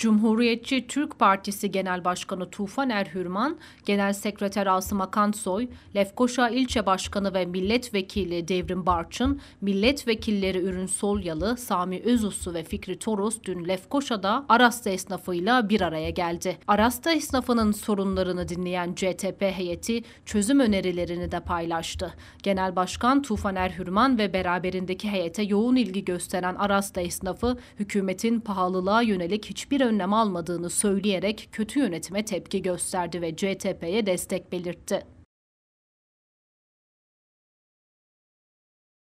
Cumhuriyetçi Türk Partisi Genel Başkanı Tufan Erhürman, Genel Sekreter Asım Akansoy, Lefkoşa İlçe Başkanı ve Milletvekili Devrim Barçın, milletvekilleri Ürün Solyalı, Sami Özusu ve Fikri Toros dün Lefkoşa'da Arasta esnafıyla bir araya geldi. Arasta esnafının sorunlarını dinleyen CTP heyeti çözüm önerilerini de paylaştı. Genel Başkan Tufan Erhürman ve beraberindeki heyete yoğun ilgi gösteren Arasta esnafı hükümetin pahalılığa yönelik hiçbir önlem almadığını söyleyerek kötü yönetime tepki gösterdi ve CTP'ye destek belirtti.